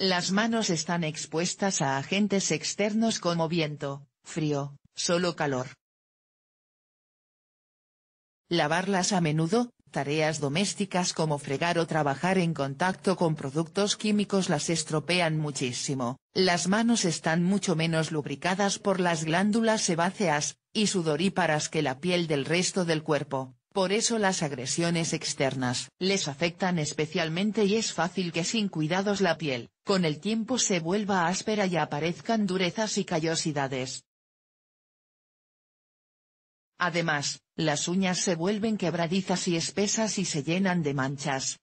Las manos están expuestas a agentes externos como viento, frío, solo calor. Lavarlas a menudo, tareas domésticas como fregar o trabajar en contacto con productos químicos las estropean muchísimo, las manos están mucho menos lubricadas por las glándulas sebáceas, y sudoríparas que la piel del resto del cuerpo, por eso las agresiones externas les afectan especialmente y es fácil que sin cuidados la piel, con el tiempo se vuelva áspera y aparezcan durezas y callosidades. Además, las uñas se vuelven quebradizas y espesas y se llenan de manchas.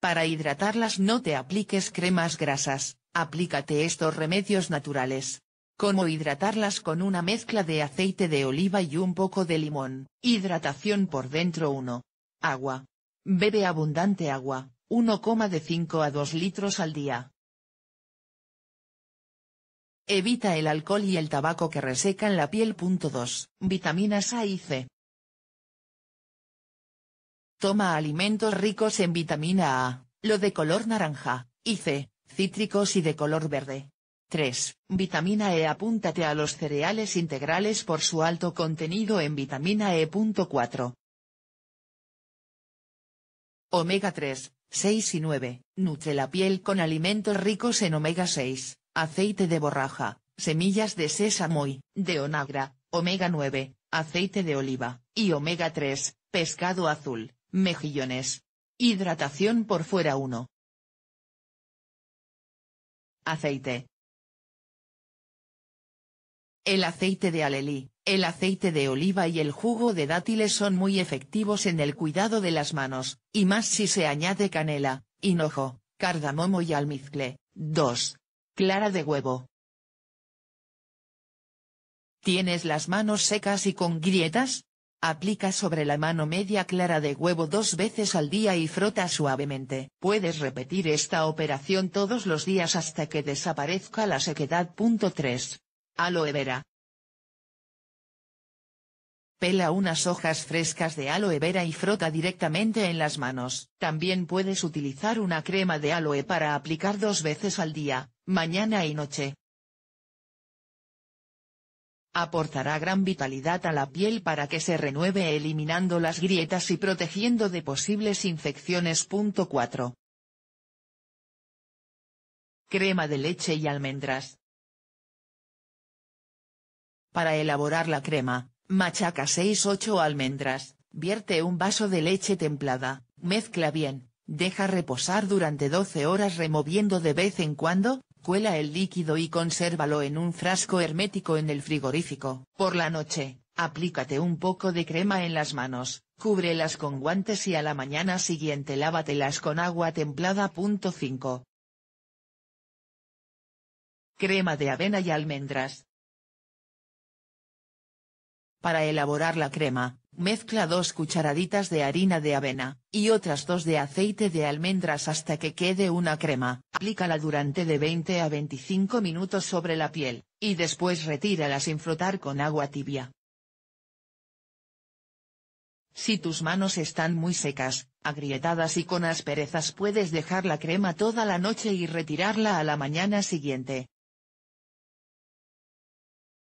Para hidratarlas no te apliques cremas grasas, aplícate estos remedios naturales. Como hidratarlas con una mezcla de aceite de oliva y un poco de limón. Hidratación por dentro 1. Agua. Bebe abundante agua, 1,5 a 2 litros al día. Evita el alcohol y el tabaco que resecan la piel. 2. Vitaminas A y C. Toma alimentos ricos en vitamina A, lo de color naranja, y C, cítricos y de color verde. 3. Vitamina E. Apúntate a los cereales integrales por su alto contenido en vitamina E. 4. Omega 3, 6 y 9. Nutre la piel con alimentos ricos en omega 6, aceite de borraja, semillas de sésamo y de onagra, omega 9, aceite de oliva, y omega 3, pescado azul, mejillones. Hidratación por fuera 1. Aceite. El aceite de alelí, el aceite de oliva y el jugo de dátiles son muy efectivos en el cuidado de las manos, y más si se añade canela, hinojo, cardamomo y almizcle. 2. Clara de huevo. ¿Tienes las manos secas y con grietas? Aplica sobre la mano media clara de huevo dos veces al día y frota suavemente. Puedes repetir esta operación todos los días hasta que desaparezca la sequedad. 3. Aloe vera, Pela unas hojas frescas de aloe vera y frota directamente en las manos. También puedes utilizar una crema de aloe para aplicar dos veces al día, mañana y noche. Aportará gran vitalidad a la piel para que se renueve eliminando las grietas y protegiendo de posibles infecciones. 4. Crema de leche y almendras. Para elaborar la crema, Machaca 6-8 almendras, vierte un vaso de leche templada, mezcla bien, deja reposar durante 12 horas removiendo de vez en cuando, cuela el líquido y consérvalo en un frasco hermético en el frigorífico. Por la noche, aplícate un poco de crema en las manos, cúbrelas con guantes y a la mañana siguiente lávatelas con agua templada. 5. Crema de avena y almendras, para elaborar la crema, mezcla dos cucharaditas de harina de avena, y otras dos de aceite de almendras hasta que quede una crema. Aplícala durante de 20 a 25 minutos sobre la piel, y después retírala sin frotar con agua tibia. Si tus manos están muy secas, agrietadas y con asperezas puedes dejar la crema toda la noche y retirarla a la mañana siguiente.